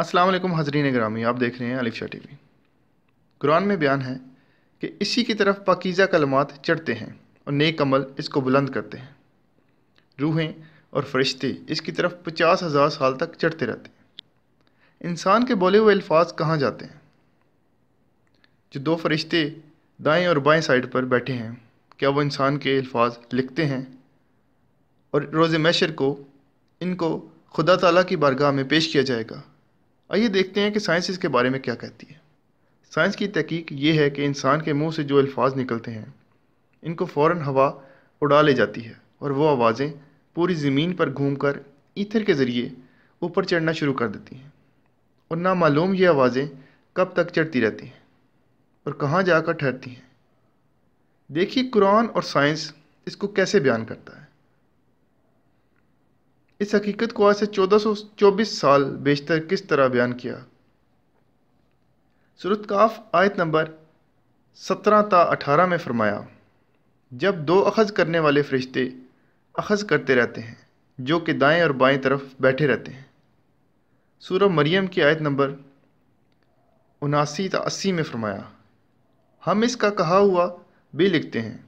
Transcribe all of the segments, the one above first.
अस्सलाम वालेकुम हजरीन ग्रामी आप देख रहे हैं अलिफशा टी वी कुरान में बयान है कि इसी की तरफ पाकिज़ा कलमात चढ़ते हैं और नेक अमल इसको बुलंद करते हैं रूहें और फरिश्ते इसकी तरफ पचास हज़ार साल तक चढ़ते रहते हैं इंसान के बोले हुए अल्फाज कहाँ जाते हैं जो दो फरिश्ते दाएँ और बाएँ साइड पर बैठे हैं क्या वो इंसान के अल्फाज लिखते हैं और रोज़ मैशर को इनको खुदा तला की बारगाह में पेश किया जाएगा आइए देखते हैं कि साइंस इसके बारे में क्या कहती है साइंस की तहकीक ये है कि इंसान के मुंह से जो अल्फाज निकलते हैं इनको फ़ौर हवा उड़ा ले जाती है और वो आवाज़ें पूरी ज़मीन पर घूम कर ईथर के ज़रिए ऊपर चढ़ना शुरू कर देती हैं और नामूम ये आवाज़ें कब तक चढ़ती रहती हैं और कहाँ जाकर ठहरती हैं देखिए कुरान और साइंस इसको कैसे बयान करता है इस हकीकत को आज से चौबीस साल बेशतर किस तरह बयान किया सूरत काफ आयत नंबर 17 ता 18 में फरमाया जब दो अखज़ करने वाले फरिश्ते अखज़ करते रहते हैं जो कि दाएं और बाएं तरफ बैठे रहते हैं सूरह मरियम की आयत नंबर उनासी ता अस्सी में फरमाया हम इसका कहा हुआ भी लिखते हैं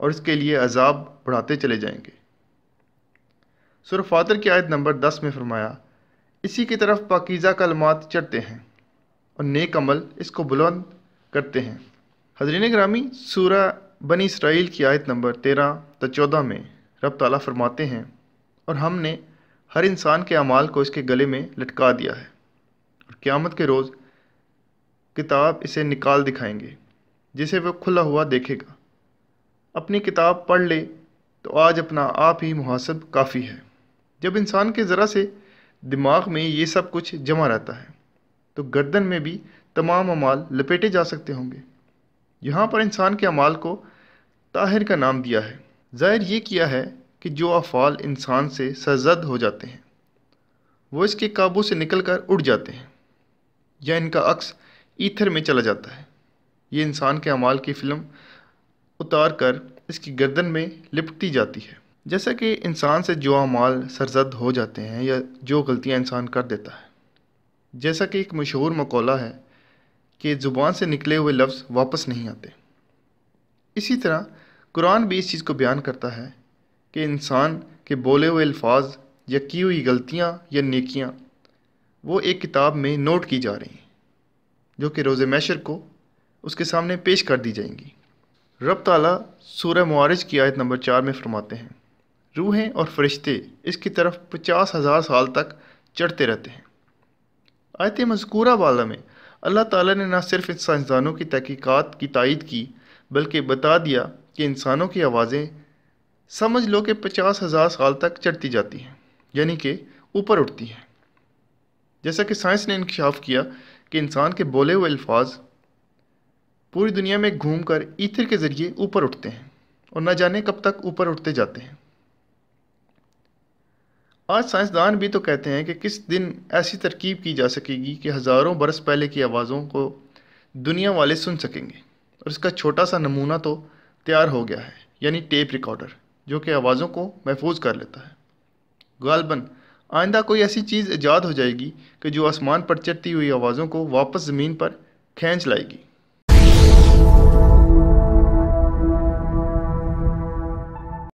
और इसके लिए अजाब बढ़ाते चले जाएंगे सुर फातर की आयत नंबर दस में फरमाया इसी की तरफ पाकिज़ा कलमात चढ़ते हैं और नेक अमल इसको बुलंद करते हैं हजरीन ग्रामी सूरा बनी इसराइल की आयत नंबर तेरह त चौदह में रब ताला फरमाते हैं और हमने हर इंसान के अमाल को इसके गले में लटका दिया है और क़्यामत के रोज़ किताब इसे निकाल दिखाएंगे जिसे वह खुला हुआ देखेगा अपनी किताब पढ़ ले तो आज अपना आप ही मुहासब काफ़ी है जब इंसान के ज़रा से दिमाग में ये सब कुछ जमा रहता है तो गर्दन में भी तमाम अमाल लपेटे जा सकते होंगे यहाँ पर इंसान के अमाल को ताहिर का नाम दिया है ज़ाहिर ये किया है कि जो अफ़ाल इंसान से सरजद हो जाते हैं वो इसके काबू से निकल कर उड़ जाते हैं या इनका अक्स ईथर में चला जाता है ये इंसान के अमाल की फ़िल्म उतार कर इसकी गर्दन में लिपटी जाती है जैसा कि इंसान से जो अमाल सरजद हो जाते हैं या जो गलतियाँ इंसान कर देता है जैसा कि एक मशहूर मकौला है कि ज़ुबान से निकले हुए लफ्ज़ वापस नहीं आते इसी तरह कुरान भी इस चीज़ को बयान करता है कि इंसान के बोले हुए अल्फाज या की हुई गलतियाँ या नेकियाँ वो एक किताब में नोट की जा रही हैं जो कि रोज़ मैशर को उसके सामने पेश कर दी जाएंगी रब तला सूर्य मारज की आयत नंबर चार में फरमाते हैं रूहें और फरिश्ते इसकी तरफ पचास हज़ार साल तक चढ़ते रहते हैं आयत मजकूरा वाला में अल्लाह ताला ने ना सिर्फ साइंसदानों की तहकीक़ात की तायद की बल्कि बता दिया कि इंसानों की आवाज़ें समझ लो कि पचास हज़ार साल तक चढ़ती जाती हैं यानी कि ऊपर उठती हैं जैसा कि साइंस ने इंकशाफ किया कि इंसान के बोले हुए अल्फाज पूरी दुनिया में घूम कर ईथर के ज़रिए ऊपर उठते हैं और न जाने कब तक ऊपर उठते जाते हैं आज साइंसदान भी तो कहते हैं कि किस दिन ऐसी तरकीब की जा सकेगी कि हज़ारों बरस पहले की आवाज़ों को दुनिया वाले सुन सकेंगे और इसका छोटा सा नमूना तो तैयार हो गया है यानी टेप रिकॉर्डर जो कि आवाज़ों को महफूज कर लेता है गालबन आइंदा कोई ऐसी चीज़ ईजाद हो जाएगी कि जो आसमान पर चढ़ती हुई आवाज़ों को वापस ज़मीन पर खींच लाएगी